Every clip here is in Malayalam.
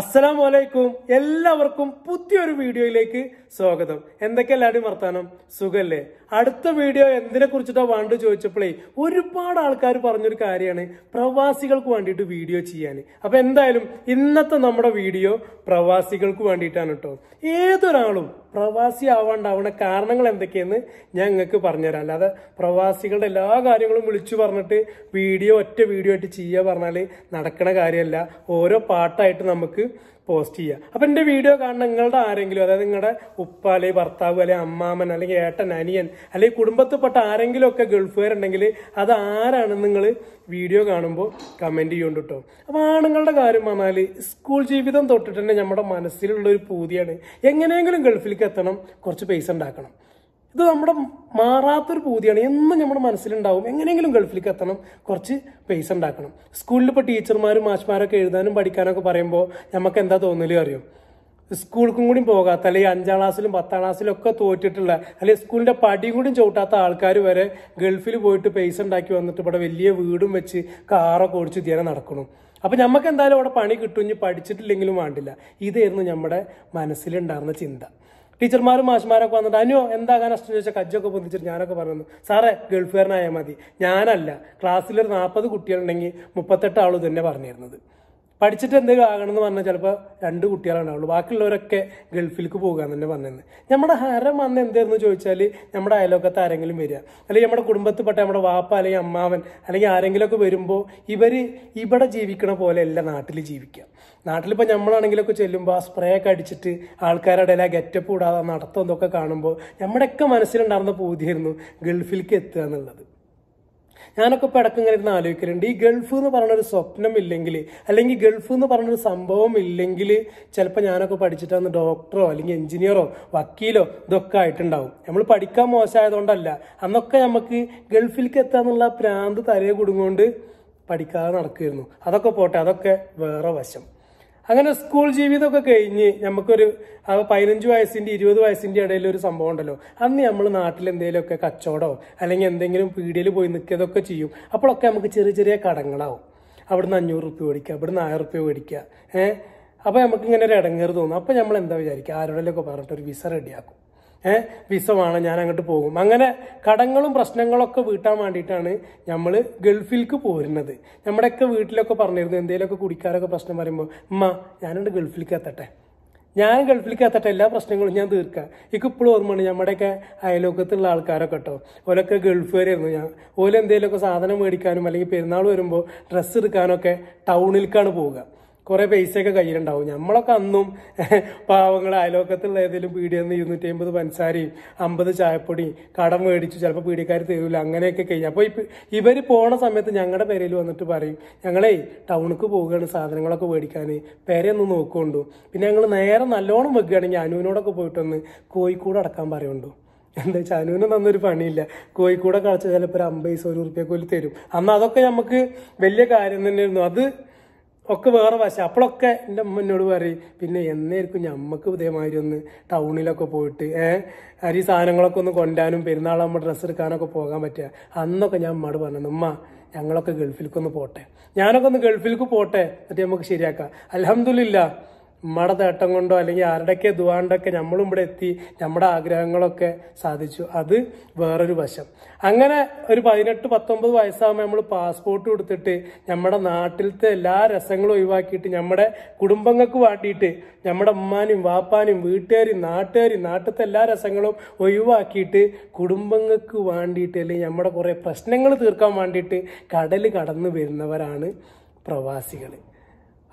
അസ്സലാം വലൈക്കും എല്ലാവർക്കും പുതിയൊരു വീഡിയോയിലേക്ക് സ്വാഗതം എന്തൊക്കെ എല്ലാവരും വർത്താനം സുഖല്ലേ അടുത്ത വീഡിയോ എന്തിനെ കുറിച്ചിട്ടോ വേണ്ടത് ചോദിച്ചപ്പോഴേ ഒരുപാട് ആൾക്കാർ പറഞ്ഞൊരു കാര്യമാണ് പ്രവാസികൾക്ക് വേണ്ടിയിട്ട് വീഡിയോ ചെയ്യാൻ അപ്പം എന്തായാലും ഇന്നത്തെ നമ്മുടെ വീഡിയോ പ്രവാസികൾക്ക് വേണ്ടിയിട്ടാണ് കേട്ടോ ഏതൊരാളും പ്രവാസി ആവാണ്ടാവുന്ന കാരണങ്ങൾ എന്തൊക്കെയെന്ന് ഞാൻ നിങ്ങൾക്ക് പറഞ്ഞുതരാം അല്ലാതെ പ്രവാസികളുടെ എല്ലാ കാര്യങ്ങളും വിളിച്ചു പറഞ്ഞിട്ട് വീഡിയോ ഒറ്റ വീഡിയോ ആയിട്ട് ചെയ്യുക പറഞ്ഞാൽ നടക്കണ കാര്യമല്ല ഓരോ പാട്ടായിട്ട് നമുക്ക് പോസ്റ്റ് ചെയ്യുക അപ്പൊ എൻ്റെ വീഡിയോ കാണുന്ന നിങ്ങളുടെ ആരെങ്കിലും അതായത് നിങ്ങളുടെ ഉപ്പ അല്ലെങ്കിൽ ഭർത്താവ് അല്ലെങ്കിൽ അമ്മാമൻ അല്ലെങ്കിൽ ഏട്ടൻ അനിയൻ അല്ലെങ്കിൽ കുടുംബത്തിൽപ്പെട്ട ആരെങ്കിലും ഒക്കെ ഗൾഫുകാരുണ്ടെങ്കിൽ അത് ആരാണെന്ന് നിങ്ങൾ വീഡിയോ കാണുമ്പോൾ കമന്റ് ചെയ്യുന്നുണ്ട് കേട്ടോ അപ്പൊ ആണുങ്ങളുടെ കാര്യം പറഞ്ഞാല് സ്കൂൾ ജീവിതം തൊട്ടിട്ട് തന്നെ നമ്മുടെ മനസ്സിലുള്ള ഒരു പൂതിയാണ് എങ്ങനെയെങ്കിലും ഗൾഫിലേക്ക് എത്തണം കുറച്ച് പൈസ ഉണ്ടാക്കണം ഇത് നമ്മുടെ മാറാത്തൊരു പൂതിയാണ് എന്നും നമ്മുടെ മനസ്സിലുണ്ടാവും എങ്ങനെയെങ്കിലും ഗൾഫിലേക്ക് എത്തണം കുറച്ച് പൈസ ഉണ്ടാക്കണം സ്കൂളിൽ ഇപ്പോൾ ടീച്ചർമാരും മാഷ്മാരൊക്കെ എഴുതാനും പഠിക്കാനൊക്കെ പറയുമ്പോൾ നമുക്ക് എന്താ തോന്നലും അറിയും സ്കൂൾക്കും കൂടി പോകാത്ത അല്ലെങ്കിൽ അഞ്ചാം ക്ലാസ്സിലും പത്താം ക്ലാസ്സിലും ഒക്കെ തോറ്റിട്ടുള്ള അല്ലെങ്കിൽ സ്കൂളിന്റെ പടിയും കൂടി ചവിട്ടാത്ത ആൾക്കാർ വരെ ഗൾഫിൽ പോയിട്ട് പൈസ ഉണ്ടാക്കി വന്നിട്ട് ഇവിടെ വലിയ വീടും വെച്ച് കാറൊക്കെ ഓടിച്ച് ധ്യാനം നടക്കണം അപ്പം നമുക്ക് എന്തായാലും അവിടെ പണി കിട്ടും ഇനി പഠിച്ചിട്ടില്ലെങ്കിലും വേണ്ടില്ല ഇതായിരുന്നു നമ്മുടെ മനസ്സിലുണ്ടായിരുന്ന ചിന്ത ടീച്ചർമാരും മാഷ്മാരൊക്കെ വന്നിട്ട് അനു എന്താകാൻ അഷ്ടം ചോദിച്ചാൽ കജ്ജൊക്കെ പൊന്തിച്ചിട്ട് ഞാനൊക്കെ പറഞ്ഞു സാറേ ഗൾഫുകാരനായാൽ മതി ഞാനല്ല ക്ലാസ്സിലൊരു നാൽപ്പത് കുട്ടികളുണ്ടെങ്കിൽ മുപ്പത്തെട്ട് ആളും തന്നെ പറഞ്ഞിരുന്നത് പഠിച്ചിട്ട് എന്തെങ്കിലും ആകണം എന്ന് പറഞ്ഞാൽ ചിലപ്പോൾ രണ്ട് കുട്ടികളുണ്ടാവുള്ളൂ ബാക്കിയുള്ളവരൊക്കെ ഗൾഫിലേക്ക് പോകുക തന്നെ പറഞ്ഞത് നമ്മുടെ ഹരം അന്ന് എന്തായിരുന്നു ചോദിച്ചാൽ നമ്മുടെ അയലോക്കത്ത് ആരെങ്കിലും വരിക അല്ലെങ്കിൽ നമ്മുടെ കുടുംബത്തിൽപ്പെട്ട നമ്മുടെ വാപ്പ അല്ലെങ്കിൽ അമ്മാവൻ അല്ലെങ്കിൽ ആരെങ്കിലുമൊക്കെ വരുമ്പോൾ ഇവർ ഇവിടെ ജീവിക്കണ പോലെയല്ല നാട്ടിൽ ജീവിക്കുക നാട്ടിലിപ്പോൾ നമ്മളാണെങ്കിലൊക്കെ ചെല്ലുമ്പോൾ ആ സ്പ്രേ ഒക്കെ അടിച്ചിട്ട് ആൾക്കാരുടെ ആ ഗെറ്റപ്പ് കൂടാതെ നടത്തം ഇതൊക്കെ കാണുമ്പോൾ നമ്മുടെയൊക്കെ മനസ്സിലുണ്ടാകുന്ന പൂതിയായിരുന്നു ഗൾഫിലേക്ക് എത്തുക എന്നുള്ളത് ഞാനൊക്കെ ഇപ്പോൾ ഇടയ്ക്ക് ഇങ്ങനെ ഇരുന്ന് ആലോചിക്കലുണ്ട് ഈ ഗൾഫ് എന്ന് പറഞ്ഞൊരു സ്വപ്നം ഇല്ലെങ്കിൽ അല്ലെങ്കിൽ ഗൾഫ് എന്ന് പറഞ്ഞൊരു സംഭവം ഇല്ലെങ്കിൽ ചിലപ്പോൾ ഞാനൊക്കെ പഠിച്ചിട്ടാണ് ഡോക്ടറോ അല്ലെങ്കിൽ എഞ്ചിനീയറോ വക്കീലോ ഇതൊക്കെ ആയിട്ടുണ്ടാവും നമ്മൾ പഠിക്കാൻ മോശമായതുകൊണ്ടല്ല അന്നൊക്കെ നമുക്ക് ഗൾഫിലേക്ക് എത്താന്നുള്ള പ്രാന്ത് തലയെ കൊടുങ്ങുകൊണ്ട് പഠിക്കാതെ നടക്കുമായിരുന്നു അതൊക്കെ പോട്ടെ അതൊക്കെ വേറെ വശം അങ്ങനെ സ്കൂൾ ജീവിതമൊക്കെ കഴിഞ്ഞ് നമുക്കൊരു പതിനഞ്ച് വയസ്സിന്റെ ഇരുപത് വയസ്സിന്റെ ഇടയിൽ ഒരു സംഭവം ഉണ്ടല്ലോ അന്ന് നമ്മൾ നാട്ടിൽ എന്തെങ്കിലുമൊക്കെ കച്ചവടമോ അല്ലെങ്കിൽ എന്തെങ്കിലും പീടിയയിൽ പോയി നിൽക്കിയതൊക്കെ ചെയ്യും അപ്പോഴൊക്കെ നമുക്ക് ചെറിയ ചെറിയ കടങ്ങളാവും അവിടുന്ന് അഞ്ഞൂറ് റുപ്യ മേടിക്കുക ഇവിടുന്ന് ആയിരം റുപ്യ മേടിക്കുക ഏഹ് അപ്പോൾ നമുക്ക് ഇങ്ങനെ ഒരു ഇടങ്ങേറ് തോന്നും അപ്പോൾ നമ്മൾ എന്താ വിചാരിക്കുക ആരോടെങ്കിലൊക്കെ പറഞ്ഞിട്ട് ഒരു വിസ റെഡിയാക്കും വിസ വേണം ഞാൻ അങ്ങോട്ട് പോകും അങ്ങനെ കടങ്ങളും പ്രശ്നങ്ങളൊക്കെ വീട്ടാൻ വേണ്ടിയിട്ടാണ് നമ്മൾ ഗൾഫിലേക്ക് പോരുന്നത് നമ്മുടെയൊക്കെ വീട്ടിലൊക്കെ പറഞ്ഞിരുന്നു എന്തെങ്കിലുമൊക്കെ കുടിക്കാരൊക്കെ പ്രശ്നം പറയുമ്പോൾ ഉമ്മ ഞാനുണ്ട് ഗൾഫിലേക്ക് എത്തട്ടെ ഞാൻ ഗൾഫിലേക്ക് എത്തട്ടെ എല്ലാ പ്രശ്നങ്ങളും ഞാൻ തീർക്കാം എനിക്ക് ഇപ്പോഴും ഓർമ്മയാണ് നമ്മുടെയൊക്കെ അയലോക്കത്തുള്ള ആൾക്കാരൊക്കെ കേട്ടോ ഓലൊക്കെ ഗൾഫ് വരെയായിരുന്നു ഞാൻ ഓലെന്തെങ്കിലുമൊക്കെ സാധനം മേടിക്കാനും അല്ലെങ്കിൽ പെരുന്നാൾ വരുമ്പോൾ ഡ്രസ്സ് എടുക്കാനൊക്കെ ടൗണിലേക്കാണ് പോവുക കുറേ പൈസയൊക്കെ കയ്യിലുണ്ടാവും നമ്മളൊക്കെ അന്നും പാവങ്ങൾ അയലോക്കത്തുള്ള ഏതെങ്കിലും പീടിയിൽ ഇരുന്നൂറ്റി അമ്പത് പഞ്ചസാരയും അമ്പത് ചായപ്പൊടിയും കടം മേടിച്ചു ചിലപ്പോൾ പീടിയക്കാർ തരൂല അങ്ങനെയൊക്കെ കഴിഞ്ഞു അപ്പോൾ ഇവർ പോണ സമയത്ത് ഞങ്ങളുടെ പേരയിൽ വന്നിട്ട് പറയും ഞങ്ങളേ ടൗണിക്ക് പോവുകയാണ് സാധനങ്ങളൊക്കെ മേടിക്കാൻ പേരയൊന്ന് നോക്കുകൊണ്ടു പിന്നെ ഞങ്ങൾ നേരെ നല്ലോണം വെക്കുകയാണെങ്കിൽ അനുവിനോടൊക്കെ പോയിട്ടൊന്ന് കോഴിക്കോട് അടക്കാൻ പറയുണ്ടു എന്താ വെച്ചാൽ അനുവിന് നന്നൊരു പണിയില്ല കോഴിക്കോടൊക്കെ അടച്ചാൽ ചിലപ്പോൾ ഒരു അമ്പത് പൈസ ഒരു റുപ്യക്കോലി തരും അന്ന് അതൊക്കെ നമുക്ക് വലിയ കാര്യം തന്നെയായിരുന്നു അത് ഒക്കെ വേറെ വശം അപ്പോഴൊക്കെ എൻ്റെ എന്നോട് പറയും പിന്നെ എന്നായിരിക്കും ഞമ്മക്ക് ഇതേമാതിരി ഒന്ന് ടൗണിലൊക്കെ പോയിട്ട് ഏഹ് അരി സാധനങ്ങളൊക്കെ ഒന്ന് കൊണ്ടാനും പെരുന്നാളാകുമ്പോൾ ഡ്രസ്സ് എടുക്കാനൊക്കെ പോകാൻ പറ്റുക അന്നൊക്കെ ഞാൻ അമ്മാട് പറഞ്ഞു ഉമ്മ ഞങ്ങളൊക്കെ ഗൾഫിലേക്കൊന്ന് ഒന്ന് പോട്ടെ ഞാനൊക്കെ ഒന്ന് ഗൾഫിലേക്ക് പോട്ടെ എന്നിട്ട് നമുക്ക് ശരിയാക്കാം അലഹമില്ല നമ്മുടെ നേട്ടം കൊണ്ടോ അല്ലെങ്കിൽ ആരുടെയൊക്കെ ദുവാണ്ടൊക്കെ നമ്മളും ഇവിടെ എത്തി നമ്മുടെ ആഗ്രഹങ്ങളൊക്കെ സാധിച്ചു അത് വേറൊരു വശം അങ്ങനെ ഒരു പതിനെട്ട് പത്തൊമ്പത് വയസ്സാകുമ്പോൾ നമ്മൾ പാസ്പോർട്ട് കൊടുത്തിട്ട് നമ്മുടെ നാട്ടിലത്തെ എല്ലാ രസങ്ങളും ഒഴിവാക്കിയിട്ട് നമ്മുടെ കുടുംബങ്ങൾക്ക് വേണ്ടിയിട്ട് നമ്മുടെ ഉമ്മാനും വാപ്പാനും വീട്ടുകാരും നാട്ടുകാരും നാട്ടിലത്തെ എല്ലാ രസങ്ങളും ഒഴിവാക്കിയിട്ട് കുടുംബങ്ങൾക്ക് വേണ്ടിയിട്ട് അല്ലെങ്കിൽ നമ്മുടെ കുറേ പ്രശ്നങ്ങൾ തീർക്കാൻ വേണ്ടിയിട്ട് കടൽ കടന്നു വരുന്നവരാണ് പ്രവാസികൾ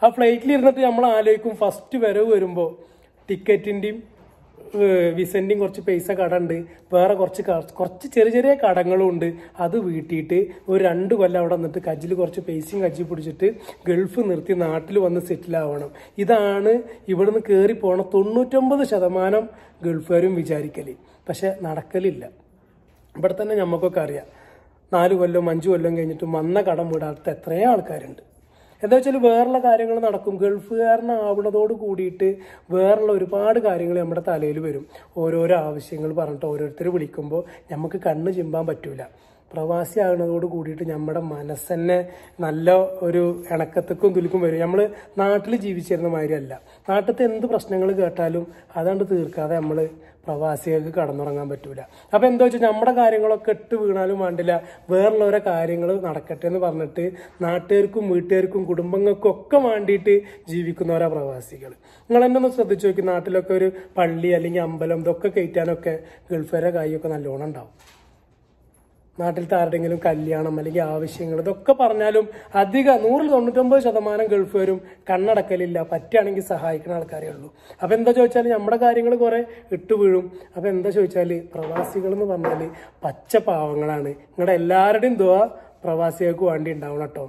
ആ ഫ്ലൈറ്റിൽ ഇരുന്നിട്ട് നമ്മൾ ആലോചിക്കും ഫസ്റ്റ് വരവ് വരുമ്പോൾ ടിക്കറ്റിൻ്റെയും വിസൻ്റെയും കുറച്ച് പൈസ കടമുണ്ട് വേറെ കുറച്ച് കുറച്ച് ചെറിയ ചെറിയ കടങ്ങളും ഉണ്ട് അത് വീട്ടിയിട്ട് ഒരു രണ്ട് കൊല്ലം അവിടെ നിന്നിട്ട് കജ്ജിൽ കുറച്ച് പൈസയും കജ്ജി പിടിച്ചിട്ട് ഗൾഫ് നിർത്തി നാട്ടിൽ വന്ന് സെറ്റിലാവണം ഇതാണ് നിന്ന് കയറി പോണ തൊണ്ണൂറ്റൊമ്പത് ശതമാനം ഗൾഫുകാരും വിചാരിക്കൽ പക്ഷെ നടക്കലില്ല ഇവിടെ തന്നെ നമുക്കൊക്കെ അറിയാം നാല് കൊല്ലം അഞ്ച് കൊല്ലം കഴിഞ്ഞിട്ട് വന്ന കടം വിടാത്ത എത്രയോ ആൾക്കാരുണ്ട് എന്താ വെച്ചാൽ വേറുള്ള കാര്യങ്ങൾ നടക്കും ഗൾഫുകാരനാവുന്നതോട് കൂടിയിട്ട് വേറുള്ള ഒരുപാട് കാര്യങ്ങൾ നമ്മുടെ തലയിൽ വരും ഓരോരോ ആവശ്യങ്ങൾ പറഞ്ഞിട്ട് ഓരോരുത്തർ വിളിക്കുമ്പോൾ നമുക്ക് കണ്ണ് ചിമ്പാൻ പറ്റൂല പ്രവാസി ആകുന്നതോട് കൂടിയിട്ട് നമ്മുടെ മനസ്സ് തന്നെ നല്ല ഒരു ഇണക്കത്തക്കും തുലുക്കും വരും നമ്മൾ നാട്ടിൽ ജീവിച്ചിരുന്ന മാതിരിയല്ല നാട്ടിലത്തെ എന്ത് പ്രശ്നങ്ങൾ കേട്ടാലും അതാണ്ട് തീർക്കാതെ നമ്മൾ പ്രവാസികൾക്ക് കടന്നുറങ്ങാൻ പറ്റൂല അപ്പോൾ എന്താ വെച്ചാൽ നമ്മുടെ കാര്യങ്ങളൊക്കെ ഇട്ട് വീണാലും വേണ്ടില്ല വേറുള്ളവരെ കാര്യങ്ങൾ നടക്കട്ടെ എന്ന് പറഞ്ഞിട്ട് നാട്ടുകാർക്കും വീട്ടുകാർക്കും കുടുംബങ്ങൾക്കും ഒക്കെ വേണ്ടിയിട്ട് ജീവിക്കുന്നവരാ പ്രവാസികൾ നിങ്ങൾ എന്നെ ഒന്ന് ശ്രദ്ധിച്ചു നോക്കി നാട്ടിലൊക്കെ ഒരു പള്ളി അല്ലെങ്കിൽ അമ്പലം ഇതൊക്കെ കയറ്റാനൊക്കെ ഗൾഫുകാരെ കായൊക്കെ നല്ലോണം ഉണ്ടാവും നാട്ടിലത്തെ ആരുടെങ്കിലും കല്യാണം അല്ലെങ്കിൽ ആവശ്യങ്ങൾ ഇതൊക്കെ പറഞ്ഞാലും അധിക നൂറിൽ തൊണ്ണൂറ്റൊമ്പത് ശതമാനം ഗൾഫുകാരും കണ്ണടക്കലില്ല പറ്റുകയാണെങ്കിൽ സഹായിക്കുന്ന ആൾക്കാരേ ഉള്ളൂ അപ്പോൾ എന്താ ചോദിച്ചാൽ നമ്മുടെ കാര്യങ്ങൾ കുറേ ഇട്ടുവീഴും അപ്പോൾ എന്താ ചോദിച്ചാൽ പ്രവാസികൾ എന്ന് പറഞ്ഞാൽ പച്ച പാവങ്ങളാണ് നിങ്ങളുടെ എല്ലാവരുടെയും ദുവാ പ്രവാസികൾക്ക് വേണ്ടി ഉണ്ടാവണം കേട്ടോ